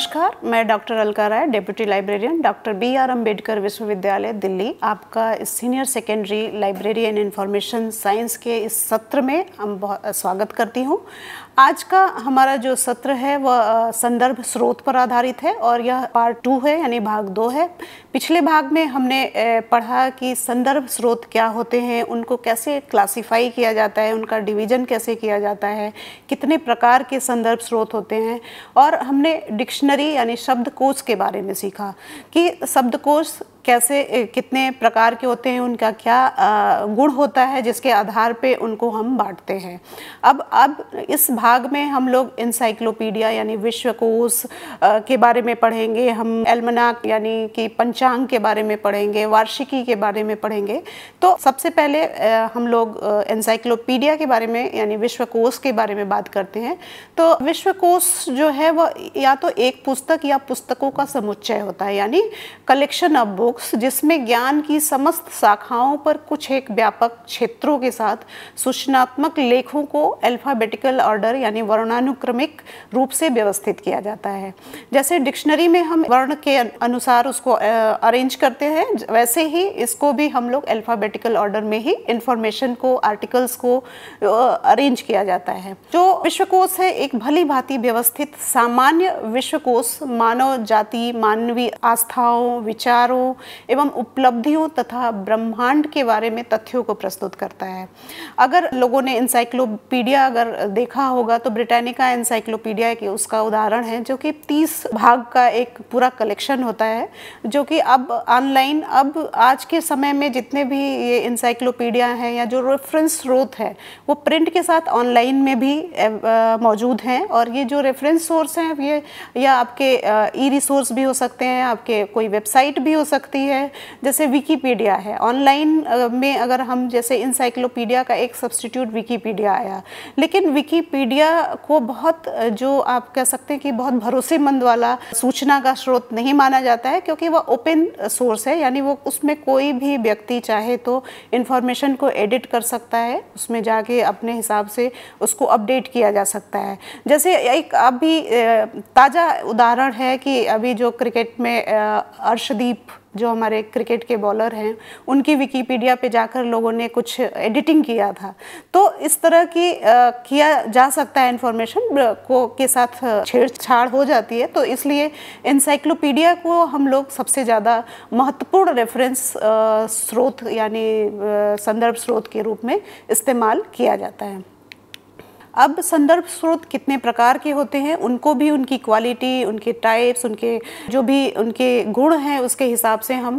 नमस्कार मैं doctor Alka Rai deputy librarian doctor B R Ambedkar विश्वविद्यालय दिल्ली आपका senior secondary library and information science के इस सत्र में हम स्वागत करती हूँ आज का हमारा जो सत्र है वह संदर्भ स्रोत पर आधारित है और यह पार्ट टू है यानी भाग दो है पिछले भाग में हमने पढ़ा कि संदर्भ स्रोत क्या होते हैं उनको कैसे क्लासिफाई किया जाता है उनका डिवीजन कैसे किया जाता है कितने प्रकार के संदर्भ स्रोत होते हैं और हमने डिक्शनरी डिक्शनरी यानी शब्दकोश के बारे में सीखा कि शब्दकोश कैसे कितने प्रकार के होते हैं उनका क्या गुण होता है जिसके आधार पे उनको हम बांटते हैं अब अब इस भाग में हम लोग इंसाइक्लोपीडिया यानी विश्वकोश के बारे में पढ़ेंगे हम एलमनाक यानी कि पंचांग के बारे में पढ़ेंगे वार्षिकी के बारे में पढ़ेंगे तो सबसे पहले हम लोग इंसाइक्लोपीडिया के बारे में यानी विश्वकोश के बारे में बात करते हैं तो विश्वकोश जो है वह या तो एक पुस्तक या पुस्तकों का समुच्चय होता है यानी कलेक्शन ऑफ बुक्स बुक्स जिसमें ज्ञान की समस्त शाखाओं पर कुछ एक व्यापक क्षेत्रों के साथ सूचनात्मक लेखों को अल्फ़ाबेटिकल ऑर्डर यानी वर्णानुक्रमिक रूप से व्यवस्थित किया जाता है जैसे डिक्शनरी में हम वर्ण के अनुसार उसको अरेंज करते हैं वैसे ही इसको भी हम लोग अल्फ़ाबेटिकल ऑर्डर में ही इंफॉर्मेशन को आर्टिकल्स को अरेंज किया जाता है जो विश्वकोश है एक भली भांति व्यवस्थित सामान्य विश्वकोश मानव जाति मानवीय आस्थाओं विचारों एवं उपलब्धियों तथा ब्रह्मांड के बारे में तथ्यों को प्रस्तुत करता है अगर लोगों ने इंसाइक्लोपीडिया अगर देखा होगा तो ब्रिटानिका इंसाइक्लोपीडिया की उसका उदाहरण है जो कि तीस भाग का एक पूरा कलेक्शन होता है जो कि अब ऑनलाइन अब आज के समय में जितने भी ये इंसाइक्लोपीडिया हैं या जो रेफरेंस स्रोत है वो प्रिंट के साथ ऑनलाइन में भी मौजूद हैं और ये जो रेफरेंस सोर्स हैं ये या आपके ई रिसोर्स भी हो सकते हैं आपके कोई वेबसाइट भी हो सकते सकती है जैसे विकीपीडिया है ऑनलाइन में अगर हम जैसे इंसाइक्लोपीडिया का एक सब्सटीट्यूट विकीपीडिया आया लेकिन विकीपीडिया को बहुत जो आप कह सकते हैं कि बहुत भरोसेमंद वाला सूचना का स्रोत नहीं माना जाता है क्योंकि वह ओपन सोर्स है यानी वो उसमें कोई भी व्यक्ति चाहे तो इन्फॉर्मेशन को एडिट कर सकता है उसमें जाके अपने हिसाब से उसको अपडेट किया जा सकता है जैसे एक अभी ताज़ा उदाहरण है कि अभी जो क्रिकेट में अर्शदीप जो हमारे क्रिकेट के बॉलर हैं उनकी विकीपीडिया पे जाकर लोगों ने कुछ एडिटिंग किया था तो इस तरह की आ, किया जा सकता है इन्फॉर्मेशन को के साथ छेड़छाड़ हो जाती है तो इसलिए इंसाइक्लोपीडिया को हम लोग सबसे ज़्यादा महत्वपूर्ण रेफरेंस स्रोत यानी संदर्भ स्रोत के रूप में इस्तेमाल किया जाता है अब संदर्भ स्रोत कितने प्रकार के होते हैं उनको भी उनकी क्वालिटी उनके टाइप्स उनके जो भी उनके गुण हैं उसके हिसाब से हम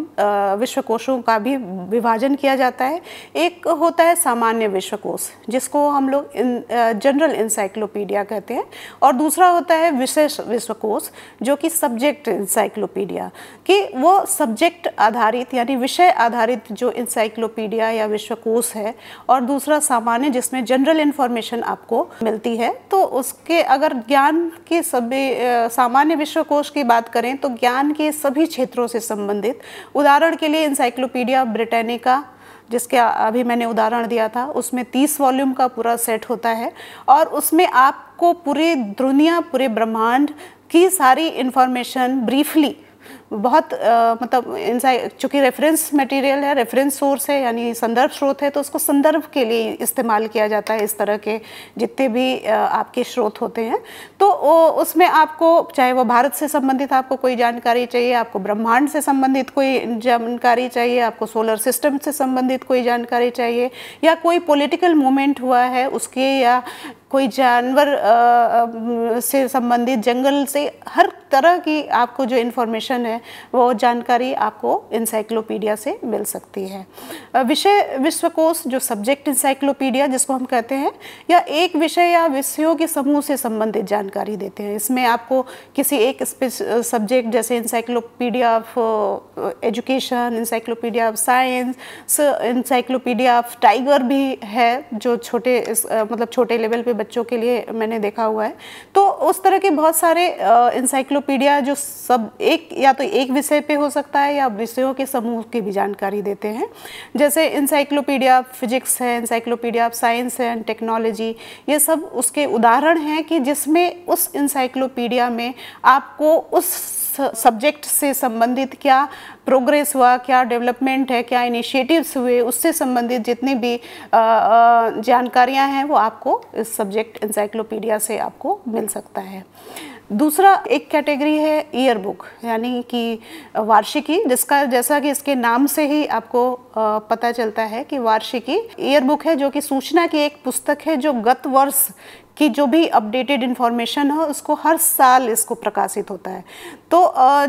विश्वकोशों का भी विभाजन किया जाता है एक होता है सामान्य विश्वकोश जिसको हम लोग जनरल इंसाइक्लोपीडिया कहते हैं और दूसरा होता है विशेष विश्वकोश जो कि सब्जेक्ट इंसाइक्लोपीडिया कि वो सब्जेक्ट आधारित यानी विषय आधारित जो इंसाइक्लोपीडिया या विश्वकोश है और दूसरा सामान्य जिसमें जनरल इन्फॉर्मेशन आपको मिलती है तो उसके अगर ज्ञान के सभी सामान्य विश्वकोश की बात करें तो ज्ञान के सभी क्षेत्रों से संबंधित उदाहरण के लिए इंसाइक्लोपीडिया ब्रिटेनिका जिसके अभी मैंने उदाहरण दिया था उसमें तीस वॉल्यूम का पूरा सेट होता है और उसमें आपको पूरी दुनिया पूरे ब्रह्मांड की सारी इन्फॉर्मेशन ब्रीफली बहुत आ, मतलब इनसाइ चूँकि रेफरेंस मटेरियल है रेफरेंस सोर्स है यानी संदर्भ स्रोत है तो उसको संदर्भ के लिए इस्तेमाल किया जाता है इस तरह के जितने भी आ, आपके स्रोत होते हैं तो ओ, उसमें आपको चाहे वो भारत से संबंधित आपको कोई जानकारी चाहिए आपको ब्रह्मांड से संबंधित कोई जानकारी चाहिए आपको सोलर सिस्टम से संबंधित कोई जानकारी चाहिए या कोई पोलिटिकल मूवमेंट हुआ है उसके या कोई जानवर से संबंधित जंगल से हर तरह की आपको जो इन्फॉर्मेशन है वो जानकारी आपको इंसाइक्लोपीडिया से मिल सकती है विषय विश्वकोश जो सब्जेक्ट इंसाइक्लोपीडिया जिसको हम कहते हैं या एक विषय या विषयों के समूह से संबंधित जानकारी देते हैं इसमें आपको किसी एक सब्जेक्ट जैसे encyclopedia of education encyclopedia of science encyclopedia of tiger भी है जो छोटे मतलब छोटे लेवल पर बच्चों के लिए मैंने देखा हुआ है तो उस तरह के बहुत सारे इंसाइक्लोपीडिया जो सब एक या तो एक विषय पे हो सकता है या विषयों के समूह की भी जानकारी देते हैं जैसे इंसाइक्लोपीडिया फिजिक्स है इंसाइक्लोपीडिया ऑफ साइंस है एंड टेक्नोलॉजी ये सब उसके उदाहरण हैं कि जिसमें उस इंसाइक्लोपीडिया में आपको उस सब्जेक्ट से संबंधित क्या प्रोग्रेस हुआ क्या डेवलपमेंट है क्या इनिशिएटिव्स हुए उससे संबंधित जितनी भी जानकारियां हैं वो आपको इस सब्जेक्ट इंसाइक्लोपीडिया से आपको मिल सकता है दूसरा एक कैटेगरी है ईयर बुक यानी कि वार्षिकी जिसका जैसा कि इसके नाम से ही आपको पता चलता है कि वार्षिकी ईयर बुक है जो कि सूचना की एक पुस्तक है जो गत वर्ष कि जो भी अपडेटेड इन्फॉर्मेशन हो उसको हर साल इसको प्रकाशित होता है तो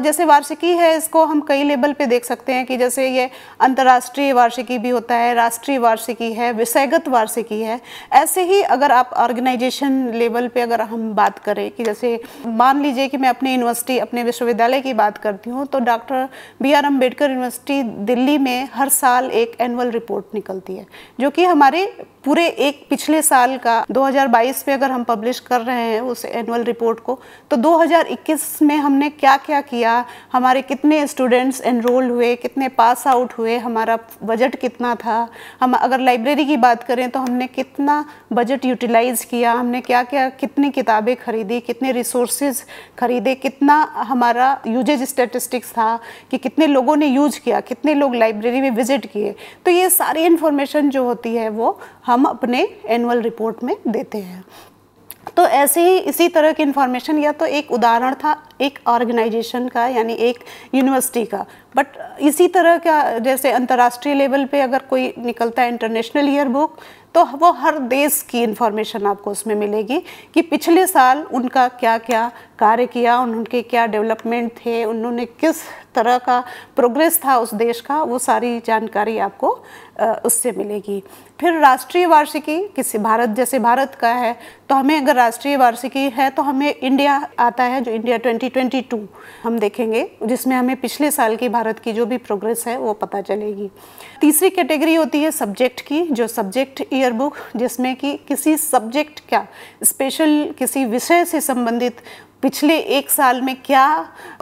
जैसे वार्षिकी है इसको हम कई लेवल पे देख सकते हैं कि जैसे ये अंतर्राष्ट्रीय वार्षिकी भी होता है राष्ट्रीय वार्षिकी है विषयगत वार्षिकी है ऐसे ही अगर आप ऑर्गेनाइजेशन लेवल पे अगर हम बात करें कि जैसे मान लीजिए कि मैं अपने यूनिवर्सिटी अपने विश्वविद्यालय की बात करती हूँ तो doctor B R Ambedkar university Delhi में हर साल एक एनुअल रिपोर्ट निकलती है जो कि हमारे पूरे एक पिछले साल का 2022 पे पे अगर हम पब्लिश कर रहे हैं उस एनुअल रिपोर्ट को तो 2021 में हमने क्या क्या किया हमारे कितने स्टूडेंट्स एनरोल हुए कितने पास आउट हुए हमारा बजट कितना था हम अगर लाइब्रेरी की बात करें तो हमने कितना बजट यूटिलाइज़ किया हमने क्या क्या कितनी किताबें खरीदी कितने रिसोर्स खरीदे कितना हमारा यूजेज स्टेटिस्टिक्स था कि कितने लोगों ने यूज किया कितने लोग लाइब्रेरी में विजिट किए तो ये सारी इन्फॉर्मेशन जो होती है वो हम अपने एनुअल रिपोर्ट में देते हैं तो ऐसे ही इसी तरह की इन्फॉर्मेशन या तो एक उदाहरण था एक ऑर्गेनाइजेशन का यानी एक यूनिवर्सिटी का बट इसी तरह का जैसे अंतर्राष्ट्रीय लेवल पे अगर कोई निकलता है इंटरनेशनल ईयर बुक तो वो हर देश की इन्फॉर्मेशन आपको उसमें मिलेगी कि पिछले साल उनका क्या क्या कार्य किया उनके क्या डेवलपमेंट थे उन्होंने किस तरह का प्रोग्रेस था उस देश का वो सारी जानकारी आपको उससे मिलेगी फिर राष्ट्रीय वार्षिकी किसी भारत जैसे भारत का है तो हमें अगर राष्ट्रीय वार्षिकी है तो हमें इंडिया आता है जो इंडिया 2022 हम देखेंगे जिसमें हमें पिछले साल की भारत की जो भी प्रोग्रेस है वो पता चलेगी तीसरी कैटेगरी होती है सब्जेक्ट की जो सब्जेक्ट ईयर बुक जिसमें कि किसी सब्जेक्ट का स्पेशल किसी विषय से संबंधित पिछले एक साल में क्या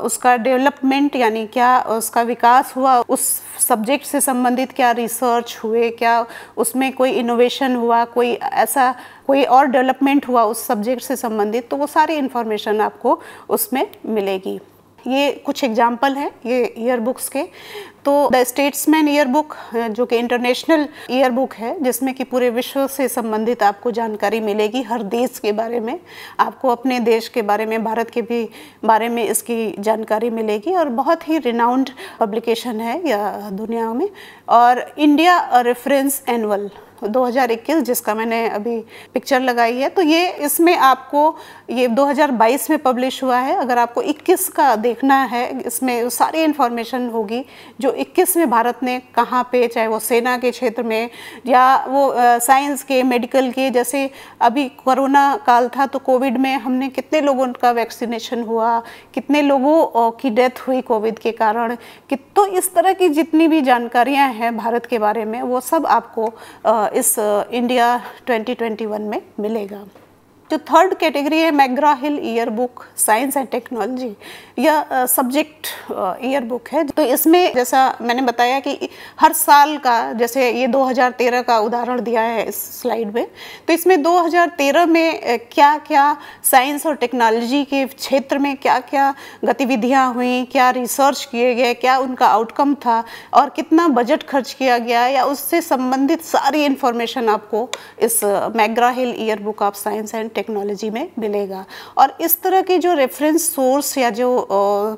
उसका डेवलपमेंट यानी क्या उसका विकास हुआ उस सब्जेक्ट से संबंधित क्या रिसर्च हुए क्या उसमें कोई इनोवेशन हुआ कोई ऐसा कोई और डेवलपमेंट हुआ उस सब्जेक्ट से संबंधित तो वो सारी इन्फॉर्मेशन आपको उसमें मिलेगी ये कुछ एग्जाम्पल हैं ये ईयर बुक्स के तो द स्टेट्समैन ईयर बुक जो कि इंटरनेशनल ईयर बुक है जिसमें कि पूरे विश्व से संबंधित आपको जानकारी मिलेगी हर देश के बारे में आपको अपने देश के बारे में भारत के भी बारे में इसकी जानकारी मिलेगी और बहुत ही रिनाउंड पब्लिकेशन है या दुनिया में और इंडिया रेफरेंस एनअल 2021 जिसका मैंने अभी पिक्चर लगाई है तो ये इसमें आपको ये 2022 में पब्लिश हुआ है अगर आपको 21 का देखना है इसमें सारी इन्फॉर्मेशन होगी जो 21 में भारत ने कहाँ पे चाहे वो सेना के क्षेत्र में या वो साइंस के मेडिकल के जैसे अभी कोरोना काल था तो कोविड में हमने कितने लोगों का वैक्सीनेशन हुआ कितने लोगों की डेथ हुई कोविड के कारण कि तो इस तरह की जितनी भी जानकारियाँ हैं भारत के बारे में वो सब आपको इस इंडिया 2021 में मिलेगा जो थर्ड कैटेगरी है McGraw Hill year book science and technology यह सब्जेक्ट ईयर बुक है तो इसमें जैसा मैंने बताया कि हर साल का जैसे ये 2013 का उदाहरण दिया है इस स्लाइड में तो इसमें 2013 में क्या क्या साइंस और टेक्नोलॉजी के क्षेत्र में क्या क्या गतिविधियाँ हुई क्या रिसर्च किए गए क्या उनका आउटकम था और कितना बजट खर्च किया गया या उससे संबंधित सारी इन्फॉर्मेशन आपको इस McGraw Hill year book of science and technology में मिलेगा और इस तरह के जो रेफरेंस सोर्स या जो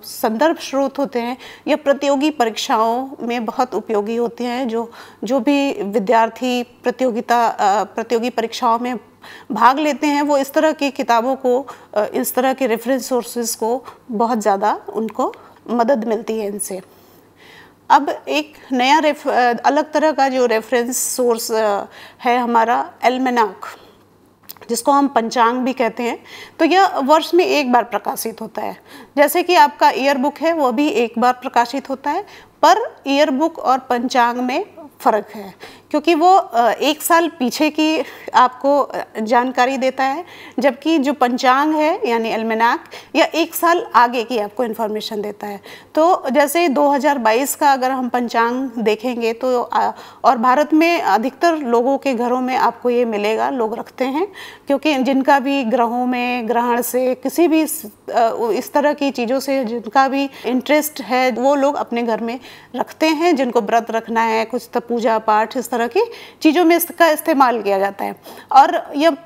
संदर्भ स्रोत होते हैं यह प्रतियोगी परीक्षाओं में बहुत उपयोगी होते हैं जो जो भी विद्यार्थी प्रतियोगिता प्रतियोगी परीक्षाओं में भाग लेते हैं वो इस तरह की किताबों को इस तरह के रेफरेंस सोर्सेज को बहुत ज़्यादा उनको मदद मिलती है इनसे अब एक नया रेफ अलग तरह का जो रेफरेंस सोर्स है हमारा एलमेनाक जिसको हम पंचांग भी कहते हैं तो यह वर्ष में एक बार प्रकाशित होता है जैसे कि आपका ईयर बुक है वो भी एक बार प्रकाशित होता है पर ईयर बुक और पंचांग में फ़र्क है क्योंकि वो एक साल पीछे की आपको जानकारी देता है जबकि जो पंचांग है यानी अलमनाक या एक साल आगे की आपको इन्फॉर्मेशन देता है तो जैसे 2022 का अगर हम पंचांग देखेंगे तो और भारत में अधिकतर लोगों के घरों में आपको ये मिलेगा लोग रखते हैं क्योंकि जिनका भी ग्रहों में ग्रहण से किसी भी इस तरह की चीज़ों से जिनका भी इंटरेस्ट है वो लोग अपने घर में रखते हैं जिनको व्रत रखना है कुछ तो पूजा पाठ इस तरह की चीज़ों में इसका इस्तेमाल किया जाता है और यह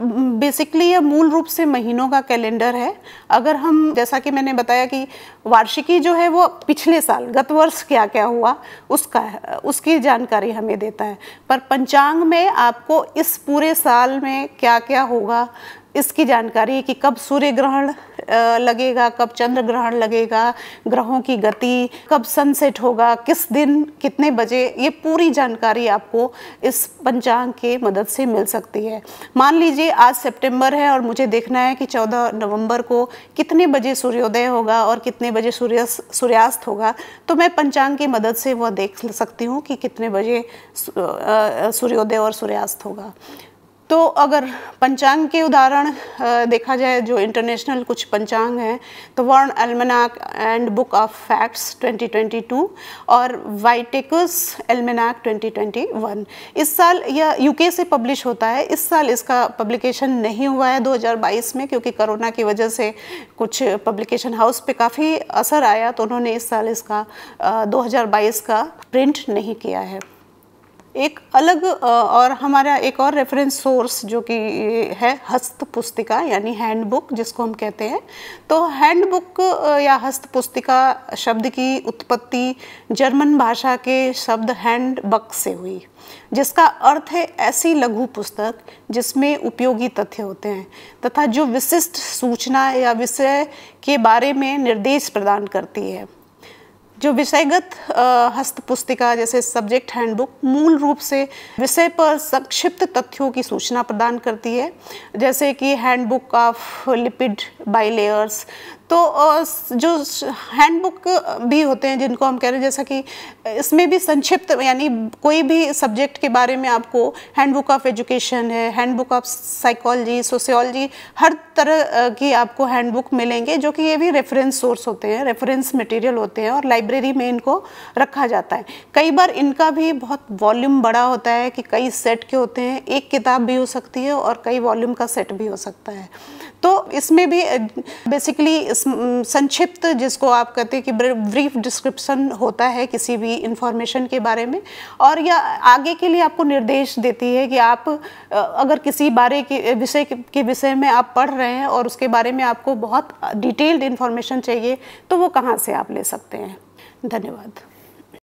बेसिकली यह मूल रूप से महीनों का कैलेंडर है अगर हम जैसा कि मैंने बताया कि वार्षिकी जो है वो पिछले साल गत वर्ष क्या क्या हुआ उसका उसकी जानकारी हमें देता है पर पंचांग में आपको इस पूरे साल में क्या क्या होगा इसकी जानकारी कि कब सूर्य ग्रहण लगेगा कब चंद्र ग्रहण लगेगा ग्रहों की गति कब सनसेट होगा किस दिन कितने बजे ये पूरी जानकारी आपको इस पंचांग के मदद से मिल सकती है मान लीजिए आज सितंबर है और मुझे देखना है कि 14 नवंबर को कितने बजे सूर्योदय होगा और कितने बजे सूर्य सूर्यास्त होगा तो मैं पंचांग की मदद से वह देख सकती हूँ कि कितने बजे सूर्योदय और सूर्यास्त होगा तो अगर पंचांग के उदाहरण देखा जाए जो इंटरनेशनल कुछ पंचांग हैं तो world almanac and book of facts 2022 और वाइटेकस एलमनाक 2021 इस साल यह यूके से पब्लिश होता है इस साल इसका पब्लिकेशन नहीं हुआ है 2022 में क्योंकि कोरोना की वजह से कुछ पब्लिकेशन हाउस पे काफ़ी असर आया तो उन्होंने इस साल इसका दो का प्रिंट नहीं किया है एक अलग और हमारा एक और रेफरेंस सोर्स जो कि है हस्त पुस्तिका यानी हैंड बुक जिसको हम कहते हैं तो हैंडबुक या हस्त पुस्तिका शब्द की उत्पत्ति जर्मन भाषा के शब्द हैंड बक से हुई जिसका अर्थ है ऐसी लघु पुस्तक जिसमें उपयोगी तथ्य होते हैं तथा जो विशिष्ट सूचना या विषय के बारे में निर्देश प्रदान करती है जो विषयगत हस्तपुस्तिका जैसे सब्जेक्ट हैंडबुक मूल रूप से विषय पर संक्षिप्त तथ्यों की सूचना प्रदान करती है जैसे कि handbook of lipid bilayers तो जो हैंडबुक भी होते हैं जिनको हम कह रहे हैं जैसा कि इसमें भी संक्षिप्त यानी कोई भी सब्जेक्ट के बारे में आपको हैंडबुक ऑफ एजुकेशन है हैंडबुक ऑफ साइकोलॉजी सोशियोलॉजी हर तरह की आपको हैंडबुक मिलेंगे जो कि ये भी रेफरेंस सोर्स होते हैं रेफरेंस मटेरियल होते हैं और लाइब्रेरी में इनको रखा जाता है कई बार इनका भी बहुत वॉल्यूम बड़ा होता है कि कई सेट के होते हैं एक किताब भी हो सकती है और कई वॉल्यूम का सेट भी हो सकता है तो इसमें भी बेसिकली संक्षिप्त जिसको आप कहते हैं कि ब्रीफ डिस्क्रिप्शन होता है किसी भी इंफॉर्मेशन के बारे में और या आगे के लिए आपको निर्देश देती है कि आप अगर किसी बारे के विषय के विषय में आप पढ़ रहे हैं और उसके बारे में आपको बहुत डिटेल्ड इन्फॉर्मेशन चाहिए तो वो कहाँ से आप ले सकते हैं धन्यवाद